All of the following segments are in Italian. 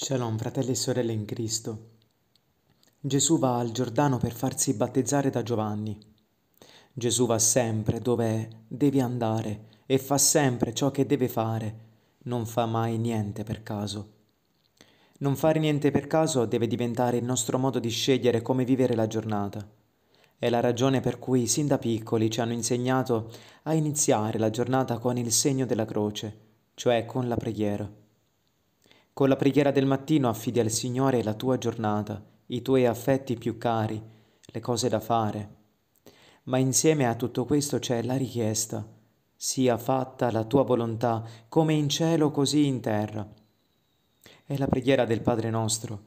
Shalom, fratelli e sorelle in Cristo. Gesù va al Giordano per farsi battezzare da Giovanni. Gesù va sempre dove deve andare e fa sempre ciò che deve fare, non fa mai niente per caso. Non fare niente per caso deve diventare il nostro modo di scegliere come vivere la giornata. È la ragione per cui sin da piccoli ci hanno insegnato a iniziare la giornata con il segno della croce, cioè con la preghiera. Con la preghiera del mattino affidi al Signore la tua giornata, i tuoi affetti più cari, le cose da fare. Ma insieme a tutto questo c'è la richiesta, sia fatta la tua volontà, come in cielo così in terra. È la preghiera del Padre nostro,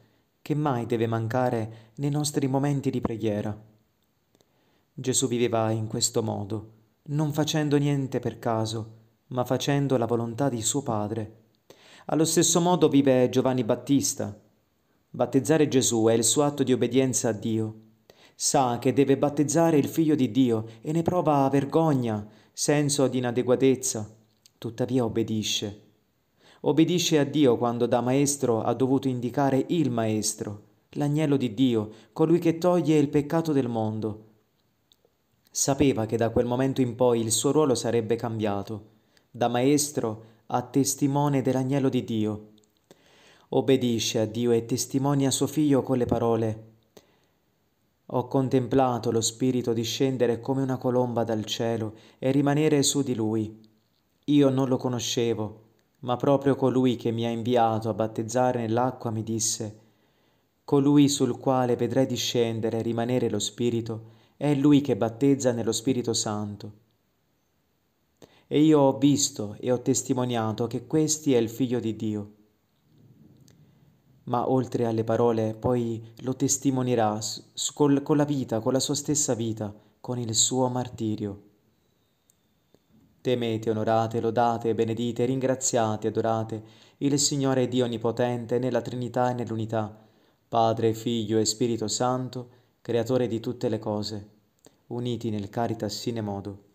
che mai deve mancare nei nostri momenti di preghiera. Gesù viveva in questo modo, non facendo niente per caso, ma facendo la volontà di suo Padre allo stesso modo vive Giovanni Battista. Battezzare Gesù è il suo atto di obbedienza a Dio. Sa che deve battezzare il figlio di Dio e ne prova vergogna, senso di inadeguatezza. Tuttavia obbedisce. Obbedisce a Dio quando da maestro ha dovuto indicare il maestro, l'agnello di Dio, colui che toglie il peccato del mondo. Sapeva che da quel momento in poi il suo ruolo sarebbe cambiato. Da maestro a testimone dell'agnello di Dio. Obbedisce a Dio e testimonia suo figlio con le parole. Ho contemplato lo Spirito discendere come una colomba dal cielo e rimanere su di lui. Io non lo conoscevo, ma proprio colui che mi ha inviato a battezzare nell'acqua mi disse, Colui sul quale vedrai discendere e rimanere lo Spirito, è lui che battezza nello Spirito Santo e io ho visto e ho testimoniato che questi è il figlio di Dio. Ma oltre alle parole poi lo testimonierà con la vita, con la sua stessa vita, con il suo martirio. Temete, onorate, lodate, benedite, ringraziate, adorate il Signore Dio Onnipotente nella Trinità e nell'unità, Padre, Figlio e Spirito Santo, Creatore di tutte le cose, uniti nel caritas sine modo.